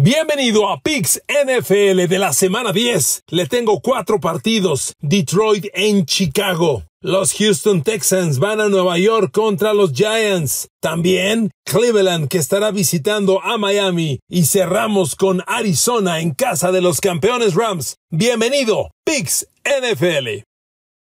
Bienvenido a Pix NFL de la semana 10. Le tengo cuatro partidos. Detroit en Chicago. Los Houston Texans van a Nueva York contra los Giants. También Cleveland que estará visitando a Miami. Y cerramos con Arizona en casa de los campeones Rams. Bienvenido, Pix NFL.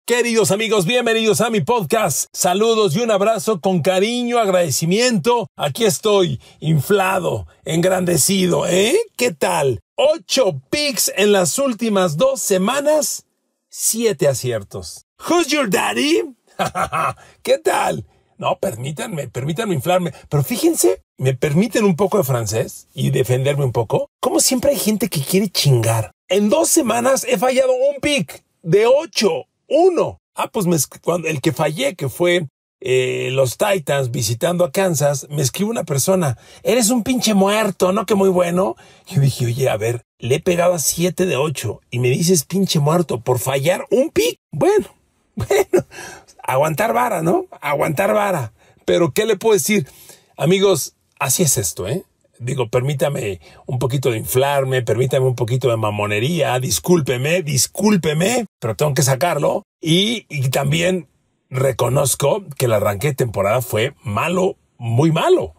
Queridos amigos, bienvenidos a mi podcast. Saludos y un abrazo con cariño, agradecimiento. Aquí estoy, inflado, engrandecido, ¿eh? ¿Qué tal? Ocho picks en las últimas dos semanas, siete aciertos. ¿Who's your daddy? ¿Qué tal? No, permítanme, permítanme inflarme. Pero fíjense, me permiten un poco de francés y defenderme un poco. Como siempre hay gente que quiere chingar. En dos semanas he fallado un pick de ocho uno. Ah, pues cuando, el que fallé, que fue eh, los Titans visitando a Kansas, me escribe una persona, eres un pinche muerto, ¿no? Que muy bueno. Y yo dije, oye, a ver, le he pegado a 7 de 8 y me dices pinche muerto por fallar un pick. Bueno, bueno, aguantar vara, ¿no? Aguantar vara. Pero, ¿qué le puedo decir? Amigos, así es esto, ¿eh? digo, permítame un poquito de inflarme, permítame un poquito de mamonería, discúlpeme, discúlpeme, pero tengo que sacarlo. Y, también reconozco que el arranque de temporada fue malo, muy malo.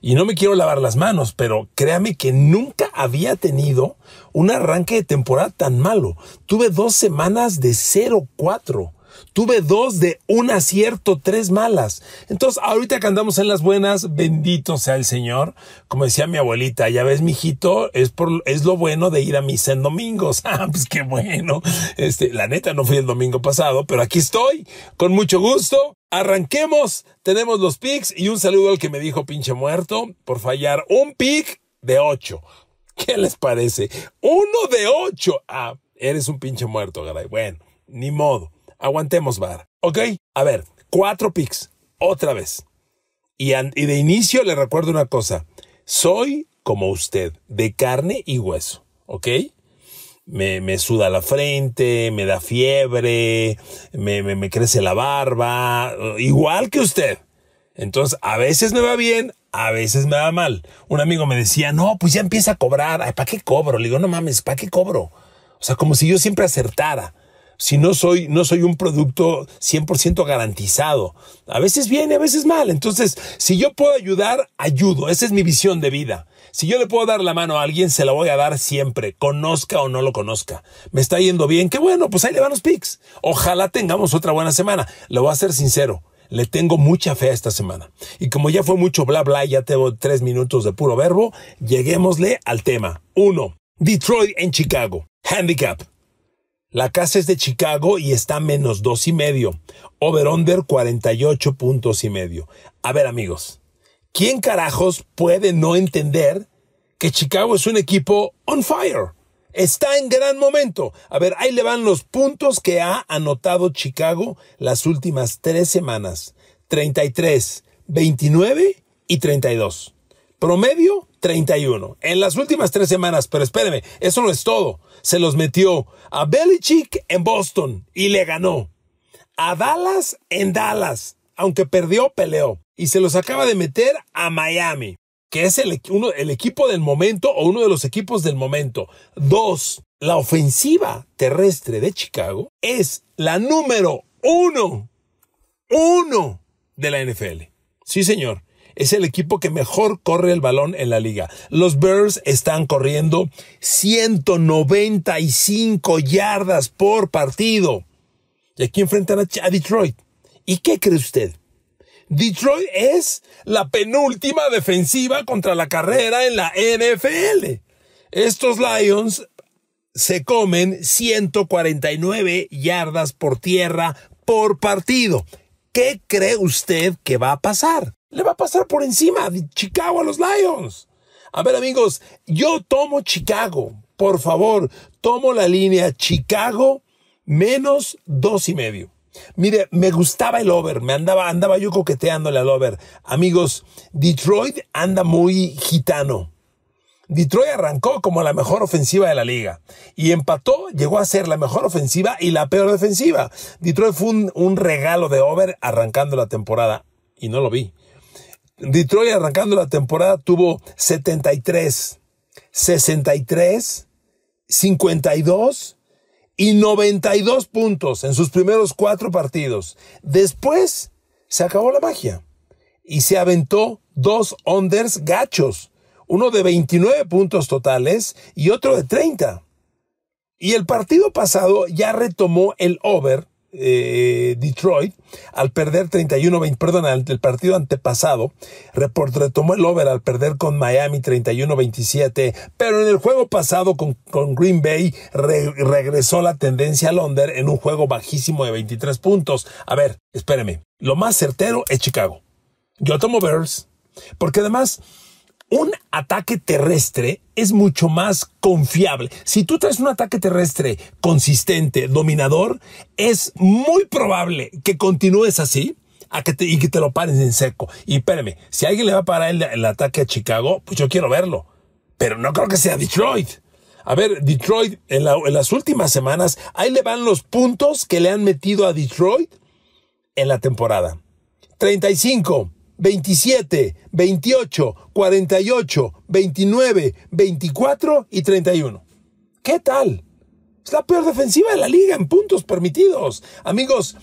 Y no me quiero lavar las manos, pero créame que nunca había tenido un arranque de temporada tan malo. Tuve dos semanas de 0-4. Tuve dos de un acierto, tres malas. Entonces, ahorita que andamos en las buenas, bendito sea el Señor. Como decía mi abuelita, ya ves, mijito, es por, es lo bueno de ir a mis en domingos. Ah, pues qué bueno. Este, la neta no fui el domingo pasado, pero aquí estoy, con mucho gusto. Arranquemos, tenemos los picks y un saludo al que me dijo pinche muerto por fallar un pick de ocho. ¿Qué les parece? Uno de ocho. Ah, eres un pinche muerto, caray. Bueno, ni modo aguantemos, Bar. Ok, a ver, cuatro pics otra vez. Y, de inicio le recuerdo una cosa. Soy como usted, de carne y hueso, ¿ok? Me, me suda la frente, me da fiebre, me, me, crece la barba, igual que usted. Entonces, a veces me va bien, a veces me va mal. Un amigo me decía, no, pues ya empieza a cobrar. ¿para qué cobro? Le digo, no mames, ¿para qué cobro? O sea, como si yo siempre acertara si no soy, no soy un producto 100% garantizado. A veces bien a veces mal. Entonces, si yo puedo ayudar, ayudo. Esa es mi visión de vida. Si yo le puedo dar la mano a alguien, se la voy a dar siempre, conozca o no lo conozca. Me está yendo bien, qué bueno, pues ahí le van los pics. Ojalá tengamos otra buena semana. Le voy a ser sincero. Le tengo mucha fe a esta semana. Y como ya fue mucho bla bla, ya tengo tres minutos de puro verbo, lleguémosle al tema. Uno. Detroit en Chicago. Handicap. La casa es de Chicago y está menos dos y medio. Over-under 48 puntos y medio. A ver, amigos, ¿quién carajos puede no entender que Chicago es un equipo on fire? Está en gran momento. A ver, ahí le van los puntos que ha anotado Chicago las últimas tres semanas. 33, 29 y 32. Promedio 31. En las últimas tres semanas, pero espérenme eso no es todo. Se los metió a Belichick en Boston y le ganó. A Dallas en Dallas, aunque perdió, peleó. Y se los acaba de meter a Miami, que es el, el equipo del momento o uno de los equipos del momento. Dos, la ofensiva terrestre de Chicago es la número uno, uno de la NFL. Sí, señor es el equipo que mejor corre el balón en la liga. Los Bears están corriendo 195 yardas por partido. Y aquí enfrentan a Detroit. ¿Y qué cree usted? Detroit es la penúltima defensiva contra la carrera en la NFL. Estos Lions se comen 149 yardas por tierra por partido. ¿Qué cree usted que va a pasar? le va a pasar por encima de Chicago a los Lions. A ver amigos, yo tomo Chicago. Por favor, tomo la línea Chicago menos dos y medio. Mire, me gustaba el over, me andaba, andaba yo coqueteándole al over. Amigos, Detroit anda muy gitano. Detroit arrancó como la mejor ofensiva de la liga y empató, llegó a ser la mejor ofensiva y la peor defensiva. Detroit fue un, un regalo de over arrancando la temporada y no lo vi. Detroit arrancando la temporada tuvo 73, 63, 52 y 92 puntos en sus primeros cuatro partidos. Después se acabó la magia y se aventó dos unders gachos, uno de 29 puntos totales y otro de 30. Y el partido pasado ya retomó el over eh, Detroit, al perder 31-20, perdón, ante el partido antepasado, report, retomó el over al perder con Miami 31-27, pero en el juego pasado con, Green Bay regresó la tendencia a under en un juego bajísimo de 23 puntos. A ver, espéreme, lo más certero es Chicago. Yo tomo Bears, porque además un ataque terrestre es mucho más confiable. Si tú traes un ataque terrestre consistente, dominador, es muy probable que continúes así a que y que te lo paren en seco. Y espérame, si alguien le va a parar el, ataque a Chicago, pues yo quiero verlo. Pero no creo que sea Detroit. A ver, Detroit, en, en las últimas semanas, ahí le van los puntos que le han metido a Detroit en la temporada. 35, 27, 28, 48, 29, 24 y 31. ¿Qué tal? Es la peor defensiva de la liga en puntos permitidos. Amigos,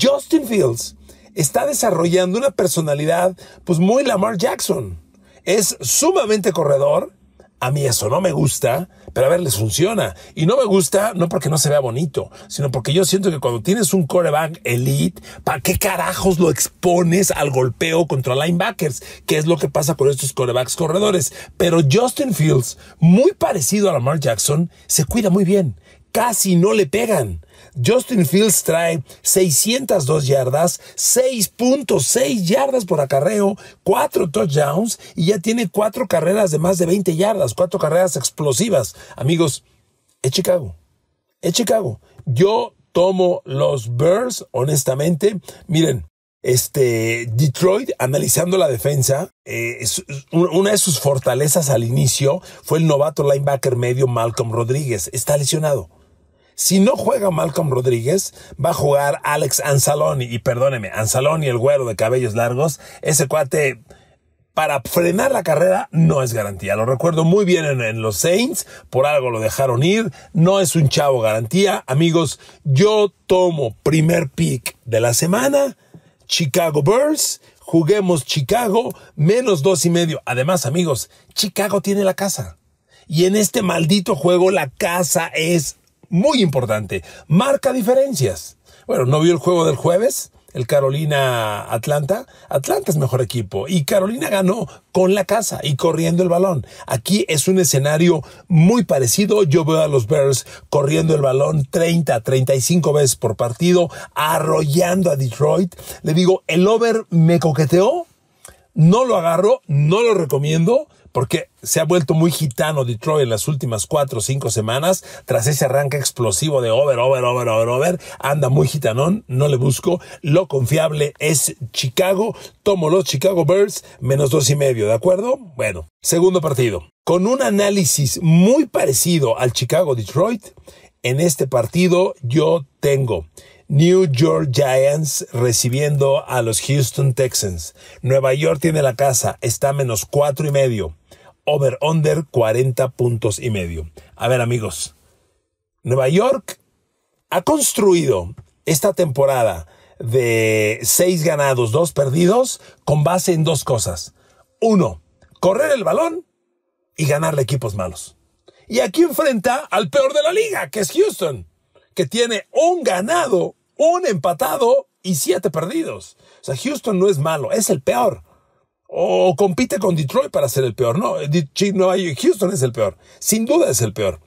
Justin Fields está desarrollando una personalidad pues muy Lamar Jackson. Es sumamente corredor. A mí eso no me gusta. Pero a ver, les funciona. Y no me gusta, no porque no se vea bonito, sino porque yo siento que cuando tienes un coreback elite, ¿para qué carajos lo expones al golpeo contra linebackers? Que es lo que pasa con estos corebacks corredores. Pero Justin Fields, muy parecido a Lamar Jackson, se cuida muy bien casi no le pegan. Justin Fields trae 602 yardas, 6.6 yardas por acarreo, 4 touchdowns y ya tiene 4 carreras de más de 20 yardas, 4 carreras explosivas. Amigos, es Chicago. Es Chicago. Yo tomo los Bears, honestamente. Miren, este, Detroit, analizando la defensa, eh, una de sus fortalezas al inicio fue el novato linebacker medio Malcolm Rodríguez. Está lesionado si no juega Malcolm Rodríguez, va a jugar Alex Anzaloni. Y perdóneme, Anzaloni, el güero de cabellos largos, ese cuate para frenar la carrera no es garantía. Lo recuerdo muy bien en, los Saints, por algo lo dejaron ir, no es un chavo garantía. Amigos, yo tomo primer pick de la semana, Chicago Bears, juguemos Chicago, menos dos y medio. Además, amigos, Chicago tiene la casa. Y en este maldito juego la casa es muy importante. Marca diferencias. Bueno, ¿no vio el juego del jueves? El Carolina Atlanta. Atlanta es mejor equipo y Carolina ganó con la casa y corriendo el balón. Aquí es un escenario muy parecido. Yo veo a los Bears corriendo el balón 30, 35 veces por partido, arrollando a Detroit. Le digo, el over me coqueteó, no lo agarro, no lo recomiendo porque se ha vuelto muy gitano Detroit en las últimas cuatro o cinco semanas, tras ese arranque explosivo de over, over, over, over, over, anda muy gitanón, no le busco, lo confiable es Chicago, tomo los Chicago Bears, menos dos y medio, ¿de acuerdo? Bueno, segundo partido, con un análisis muy parecido al Chicago Detroit, en este partido yo tengo New York Giants recibiendo a los Houston Texans. Nueva York tiene la casa, está menos cuatro y medio over under 40 puntos y medio. A ver amigos, Nueva York ha construido esta temporada de seis ganados, dos perdidos, con base en dos cosas. Uno, correr el balón y ganarle equipos malos. Y aquí enfrenta al peor de la liga, que es Houston, que tiene un ganado, un empatado y siete perdidos. O sea, Houston no es malo, es el peor o compite con Detroit para ser el peor. No, eh, Houston es el peor. Sin duda es el peor.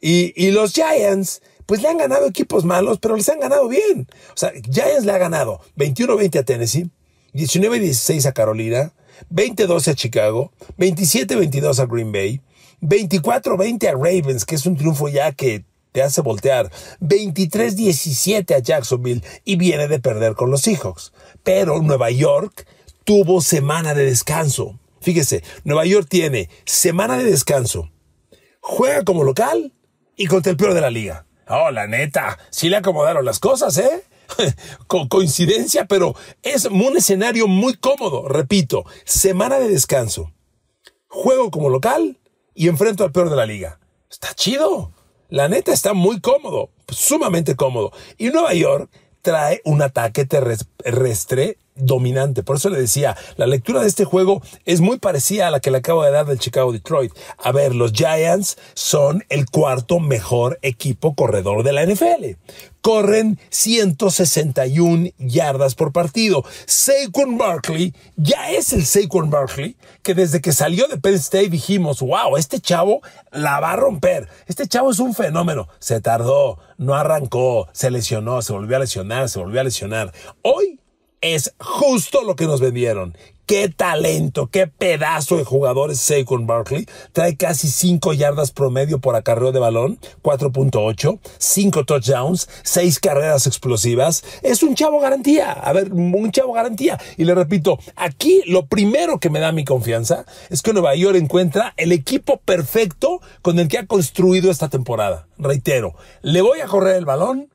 Y, los Giants, pues le han ganado equipos malos, pero les han ganado bien. O sea, Giants le ha ganado 21-20 a Tennessee, 19-16 a Carolina, 20-12 a Chicago, 27-22 a Green Bay, 24-20 a Ravens, que es un triunfo ya que te hace voltear, 23-17 a Jacksonville y viene de perder con los Seahawks. Pero Nueva York tuvo semana de descanso. Fíjese, Nueva York tiene semana de descanso. Juega como local y contra el peor de la liga. Oh, la neta, sí le acomodaron las cosas, ¿eh? coincidencia, pero es un escenario muy cómodo. Repito, semana de descanso. Juego como local y enfrento al peor de la liga. Está chido. La neta está muy cómodo, sumamente cómodo. Y Nueva York trae un ataque terrestre dominante. Por eso le decía, la lectura de este juego es muy parecida a la que le acabo de dar del Chicago Detroit. A ver, los Giants son el cuarto mejor equipo corredor de la NFL. Corren 161 yardas por partido. Saquon Barkley ya es el Saquon Barkley que desde que salió de Penn State dijimos, wow, este chavo la va a romper. Este chavo es un fenómeno. Se tardó, no arrancó, se lesionó, se volvió a lesionar, se volvió a lesionar. Hoy es justo lo que nos vendieron. Qué talento, qué pedazo de jugadores. es Saquon Barkley. Trae casi 5 yardas promedio por acarreo de balón, 4.8, 5 touchdowns, 6 carreras explosivas. Es un chavo garantía, a ver, un chavo garantía. Y le repito, aquí lo primero que me da mi confianza es que Nueva York encuentra el equipo perfecto con el que ha construido esta temporada. Reitero, le voy a correr el balón,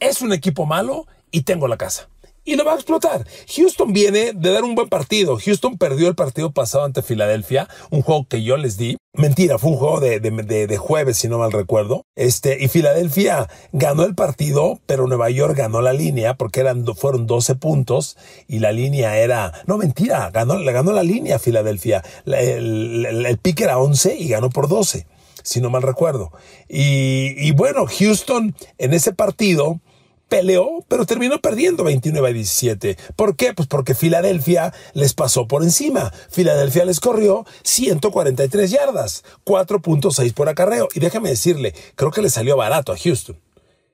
es un equipo malo y tengo la casa y no va a explotar. Houston viene de dar un buen partido. Houston perdió el partido pasado ante Filadelfia, un juego que yo les di. Mentira, fue un juego de, jueves, si no mal recuerdo. Este, y Filadelfia ganó el partido, pero Nueva York ganó la línea porque fueron 12 puntos y la línea era. No, mentira, ganó, ganó la línea Filadelfia. El, el, pick era 11 y ganó por 12 si no mal recuerdo. y, bueno, Houston en ese partido peleó, pero terminó perdiendo 29 a 17. ¿Por qué? Pues porque Filadelfia les pasó por encima. Filadelfia les corrió 143 yardas, 4.6 por acarreo. Y déjame decirle, creo que le salió barato a Houston.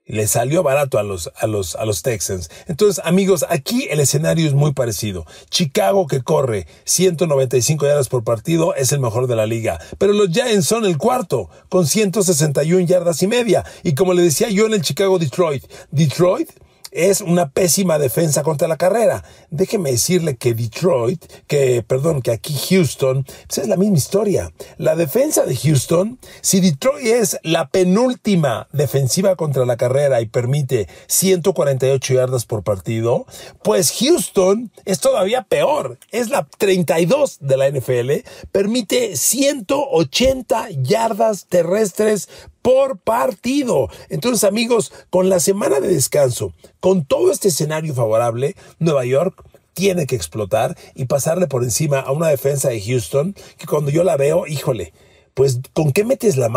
Le salió barato a los, a los, a los Texans. Entonces, amigos, aquí el escenario es muy parecido. Chicago que corre 195 yardas por partido es el mejor de la liga. Pero los Giants son el cuarto con 161 yardas y media. Y como le decía yo en el Chicago Detroit, Detroit es una pésima defensa contra la carrera. Déjeme decirle que Detroit, que, perdón, que aquí Houston, pues es la misma historia. La defensa de Houston, si Detroit es la penúltima defensiva contra la carrera y permite 148 yardas por partido, pues Houston es todavía peor. Es la 32 de la NFL, permite 180 yardas terrestres por partido. Entonces, amigos, con la semana de descanso, con todo este escenario favorable, Nueva York tiene que explotar y pasarle por encima a una defensa de Houston que cuando yo la veo, híjole, pues ¿con qué metes las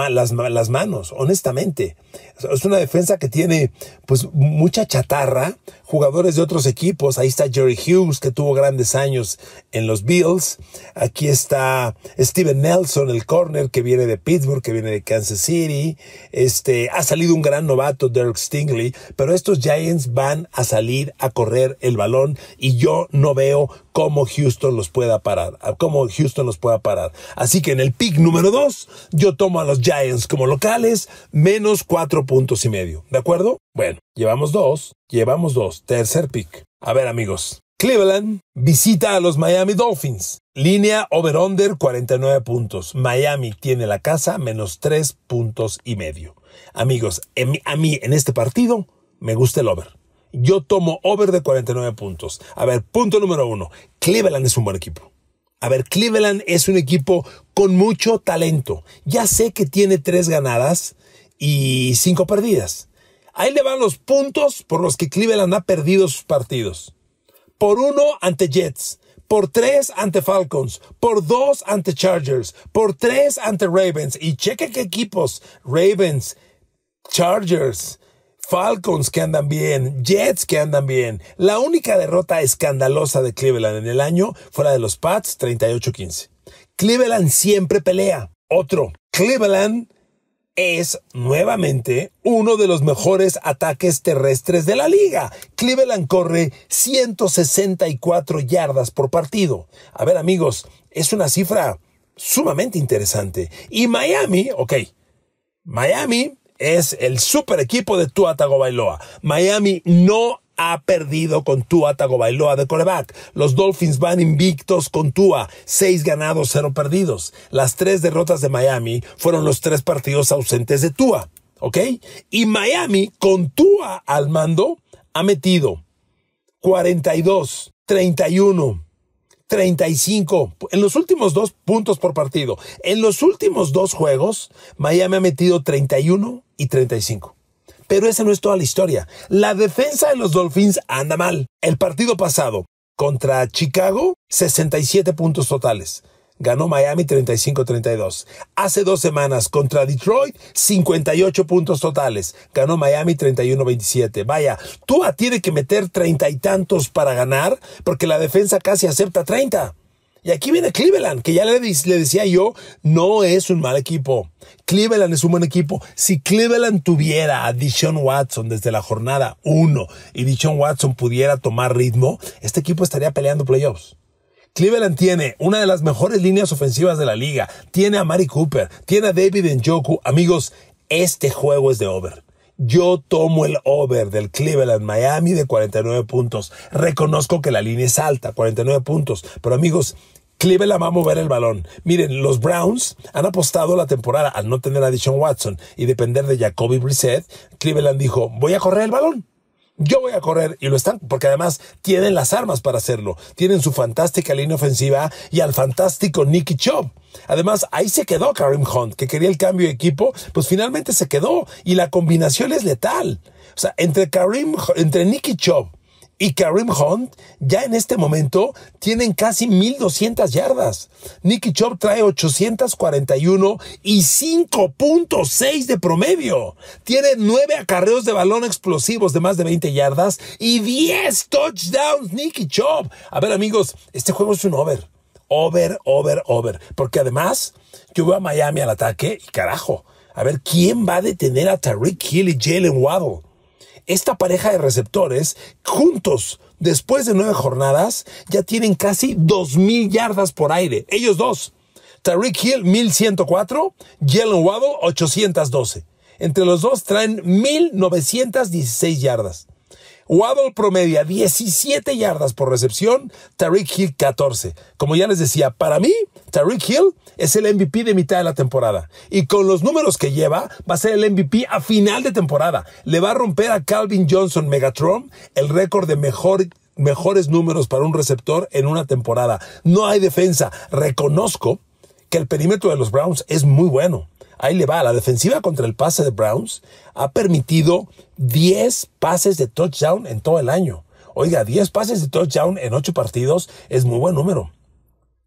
manos? Honestamente, es una defensa que tiene pues mucha chatarra, jugadores de otros equipos. Ahí está Jerry Hughes, que tuvo grandes años en los Bills. Aquí está Steven Nelson, el corner, que viene de Pittsburgh, que viene de Kansas City. Este, ha salido un gran novato, Derek Stingley, pero estos Giants van a salir a correr el balón y yo no veo cómo Houston los pueda parar, cómo Houston los pueda parar. Así que en el pick número 2, yo tomo a los Giants como locales, menos 4 puntos y medio. ¿De acuerdo? Bueno, llevamos dos, llevamos dos. Tercer pick. A ver, amigos. Cleveland visita a los Miami Dolphins. Línea over-under 49 puntos. Miami tiene la casa menos tres puntos y medio. Amigos, a mí en este partido me gusta el over. Yo tomo over de 49 puntos. A ver, punto número uno. Cleveland es un buen equipo. A ver, Cleveland es un equipo con mucho talento. Ya sé que tiene tres ganadas, y cinco perdidas. Ahí le van los puntos por los que Cleveland ha perdido sus partidos. Por uno ante Jets, por tres ante Falcons, por dos ante Chargers, por tres ante Ravens. Y cheque qué equipos. Ravens, Chargers, Falcons que andan bien, Jets que andan bien. La única derrota escandalosa de Cleveland en el año fue la de los Pats 38-15. Cleveland siempre pelea. Otro, Cleveland es nuevamente uno de los mejores ataques terrestres de la liga. Cleveland corre 164 yardas por partido. A ver amigos, es una cifra sumamente interesante. Y Miami, ok, Miami es el super equipo de Tua Bailoa. Miami no ha perdido con Tua Tagovailoa de coreback. Los Dolphins van invictos con Tua, Seis ganados, cero perdidos. Las tres derrotas de Miami fueron los tres partidos ausentes de Tua, ¿ok? Y Miami con Tua al mando ha metido 42, 31, 35 en los últimos dos puntos por partido. En los últimos dos juegos, Miami ha metido 31 y 35. Pero esa no es toda la historia. La defensa de los Dolphins anda mal. El partido pasado contra Chicago, 67 puntos totales. Ganó Miami 35-32. Hace dos semanas contra Detroit, 58 puntos totales. Ganó Miami 31-27. Vaya, Tua tiene que meter treinta y tantos para ganar porque la defensa casi acepta 30. Y aquí viene Cleveland, que ya le, decía yo, no es un mal equipo. Cleveland es un buen equipo. Si Cleveland tuviera a Dishon Watson desde la jornada 1 y Dishon Watson pudiera tomar ritmo, este equipo estaría peleando playoffs. Cleveland tiene una de las mejores líneas ofensivas de la liga. Tiene a Mari Cooper, tiene a David Njoku. Amigos, este juego es de over. Yo tomo el over del Cleveland Miami de 49 puntos. Reconozco que la línea es alta, 49 puntos. Pero amigos, Cleveland va a mover el balón. Miren, los Browns han apostado la temporada al no tener a Dishon Watson y depender de Jacoby Brissett. Cleveland dijo, voy a correr el balón. Yo voy a correr y lo están, porque además tienen las armas para hacerlo. Tienen su fantástica línea ofensiva y al fantástico Nicky Chubb. Además, ahí se quedó Karim Hunt, que quería el cambio de equipo, pues finalmente se quedó y la combinación es letal. O sea, entre Karim, entre Nicky Chubb y Karim Hunt ya en este momento tienen casi 1.200 yardas. Nicky Chop trae 841 y 5.6 de promedio. Tiene 9 acarreos de balón explosivos de más de 20 yardas y 10 touchdowns Nicky Chop. A ver amigos, este juego es un over. Over, over, over. Porque además yo voy a Miami al ataque y carajo. A ver, ¿quién va a detener a Tariq Hill y Jalen Waddle? Esta pareja de receptores, juntos, después de nueve jornadas, ya tienen casi 2.000 yardas por aire. Ellos dos. Tariq Hill 1104, Jalen Waddle 812. Entre los dos traen 1916 yardas. Waddle promedia 17 yardas por recepción, Tariq Hill 14. Como ya les decía, para mí, Tariq Hill es el MVP de mitad de la temporada. Y con los números que lleva, va a ser el MVP a final de temporada. Le va a romper a Calvin Johnson Megatron el récord de mejores números para un receptor en una temporada. No hay defensa. Reconozco que el perímetro de los Browns es muy bueno. Ahí le va, la defensiva contra el pase de Browns ha permitido 10 pases de touchdown en todo el año. Oiga, 10 pases de touchdown en 8 partidos es muy buen número.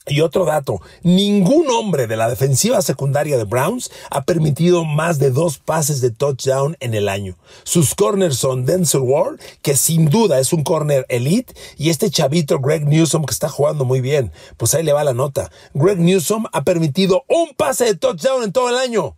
Y otro dato, ningún hombre de la defensiva secundaria de Browns ha permitido más de dos pases de touchdown en el año. Sus corners son Denzel Ward, que sin duda es un corner elite, y este chavito Greg Newsom que está jugando muy bien. Pues ahí le va la nota. Greg Newsom ha permitido un pase de touchdown en todo el año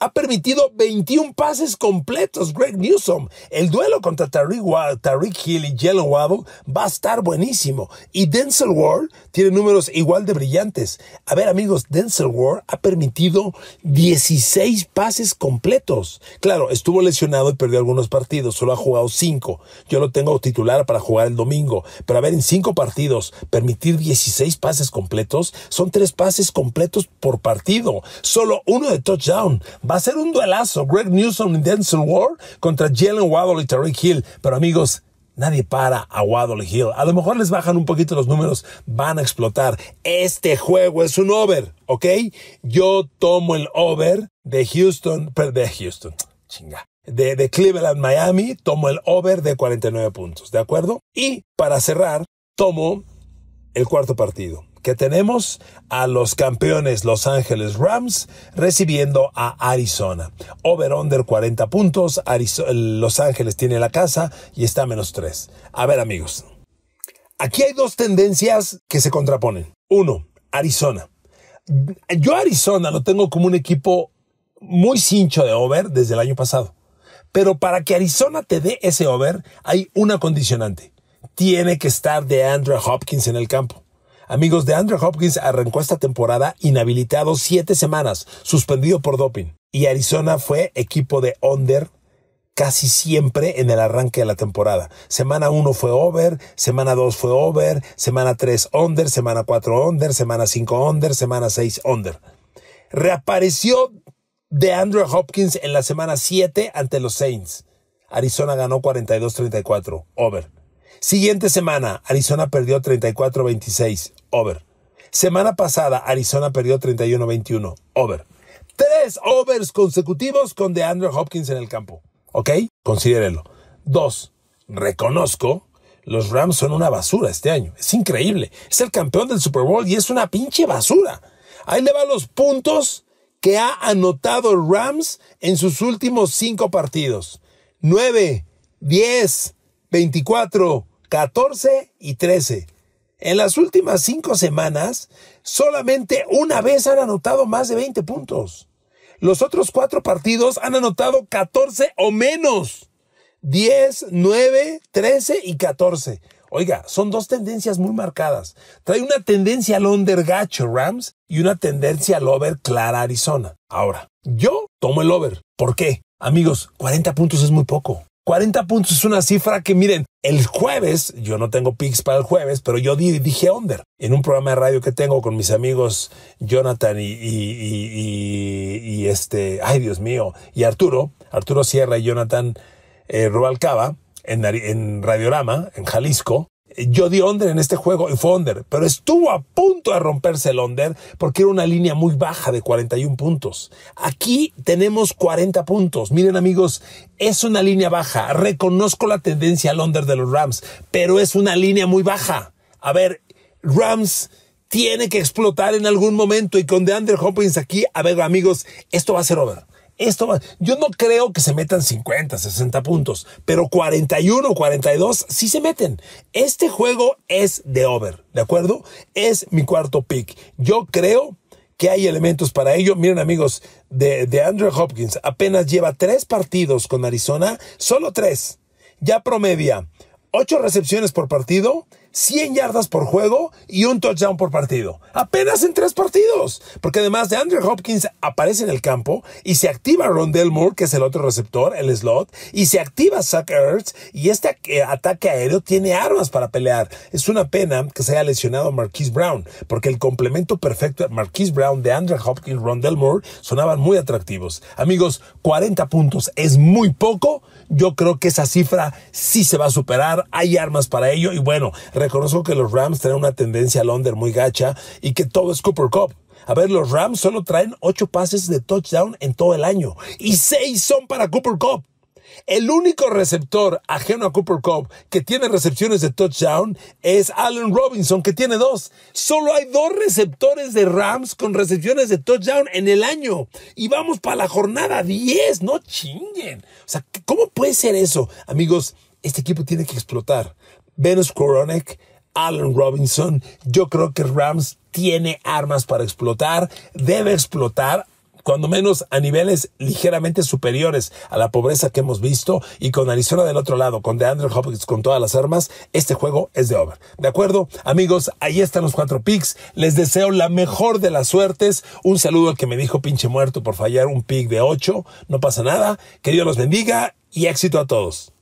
ha permitido 21 pases completos Greg Newsom. El duelo contra Tariq, Hill y Jalen Waddle va a estar buenísimo. Y Denzel Ward tiene números igual de brillantes. A ver amigos, Denzel Ward ha permitido 16 pases completos. Claro, estuvo lesionado y perdió algunos partidos, solo ha jugado 5. Yo lo tengo titular para jugar el domingo. Pero a ver, en 5 partidos, permitir 16 pases completos son 3 pases completos por partido. Solo uno de touchdown Va a ser un duelazo. Greg Newsom y Denzel Ward contra Jalen Waddle y Tariq Hill. Pero amigos, Nadie para a Waddle Hill. A lo mejor les bajan un poquito los números, van a explotar. Este juego es un over, ¿ok? Yo tomo el over de Houston, de Houston, chinga. de Cleveland, Miami, tomo el over de 49 puntos, ¿de acuerdo? Y para cerrar, tomo el cuarto partido que tenemos a los campeones Los Ángeles Rams recibiendo a Arizona. Over-under 40 puntos. los Ángeles tiene la casa y está a menos 3. A ver, amigos. Aquí hay dos tendencias que se contraponen. Uno, Arizona. Yo Arizona lo tengo como un equipo muy cincho de over desde el año pasado. Pero para que Arizona te dé ese over, hay una condicionante. Tiene que estar de Andrew Hopkins en el campo. Amigos, de Andrew Hopkins arrancó esta temporada inhabilitado siete semanas, suspendido por doping. Y Arizona fue equipo de under casi siempre en el arranque de la temporada. Semana 1 fue over, semana 2 fue over, semana 3 under, semana 4 under, semana 5 under, semana 6 under. Reapareció de Andrew Hopkins en la semana 7 ante los Saints. Arizona ganó 42-34, over. Siguiente semana, Arizona perdió 34-26, over. Semana pasada, Arizona perdió 31-21, over. Tres overs consecutivos con DeAndre Hopkins en el campo. ¿Ok? Considérelo. Dos, reconozco, los Rams son una basura este año. Es increíble. Es el campeón del Super Bowl y es una pinche basura. Ahí le va los puntos que ha anotado Rams en sus últimos cinco partidos. 9, 10, 24, 14 y 13. En las últimas cinco semanas, solamente una vez han anotado más de 20 puntos. Los otros cuatro partidos han anotado 14 o menos. 10, 9, 13 y 14. Oiga, son dos tendencias muy marcadas. Trae una tendencia al under gacho Rams y una tendencia al over clara Arizona. Ahora, yo tomo el over. ¿Por qué? Amigos, 40 puntos es muy poco. 40 puntos es una cifra que miren, el jueves, yo no tengo pics para el jueves, pero yo dije onder en un programa de radio que tengo con mis amigos Jonathan y, este, ay Dios mío, y Arturo, Arturo Sierra y Jonathan eh, en, en Radiorama, en Jalisco yo di under en este juego y fue pero estuvo a punto de romperse el under porque era una línea muy baja de 41 puntos. Aquí tenemos 40 puntos. Miren amigos, es una línea baja. Reconozco la tendencia al under de los Rams, pero es una línea muy baja. A ver, Rams tiene que explotar en algún momento y con DeAndre Hopkins aquí, a ver amigos, esto va a ser over. Esto yo no creo que se metan 50, 60 puntos, pero 41, 42 sí se meten. Este juego es de over, ¿de acuerdo? Es mi cuarto pick. Yo creo que hay elementos para ello. Miren amigos, de, de Andrew Hopkins apenas lleva tres partidos con Arizona, solo tres. Ya promedia ocho recepciones por partido, 100 yardas por juego y un touchdown por partido. Apenas en tres partidos. Porque además de Andrew Hopkins aparece en el campo y se activa Rondell Moore, que es el otro receptor, el slot, y se activa Zach Ertz y este eh, ataque aéreo tiene armas para pelear. Es una pena que se haya lesionado Marquise Brown, porque el complemento perfecto de Marquise Brown, de Andrew Hopkins, Rondell Moore sonaban muy atractivos. Amigos, 40 puntos es muy poco. Yo creo que esa cifra sí se va a superar. Hay armas para ello y bueno, Reconozco que los Rams traen una tendencia al under muy gacha y que todo es Cooper Cup. A ver, los Rams solo traen ocho pases de touchdown en todo el año y seis son para Cooper Cup. El único receptor ajeno a Cooper Cup que tiene recepciones de touchdown es Allen Robinson, que tiene dos. Solo hay dos receptores de Rams con recepciones de touchdown en el año. Y vamos para la jornada 10, no chinguen. O sea, ¿cómo puede ser eso? Amigos, este equipo tiene que explotar. Venus Koronek, Alan Robinson. Yo creo que Rams tiene armas para explotar, debe explotar cuando menos a niveles ligeramente superiores a la pobreza que hemos visto y con Arizona del otro lado, con DeAndre Hopkins con todas las armas, este juego es de over. ¿De acuerdo? Amigos, ahí están los cuatro picks. Les deseo la mejor de las suertes. Un saludo al que me dijo pinche muerto por fallar un pick de 8. No pasa nada. Que Dios los bendiga y éxito a todos.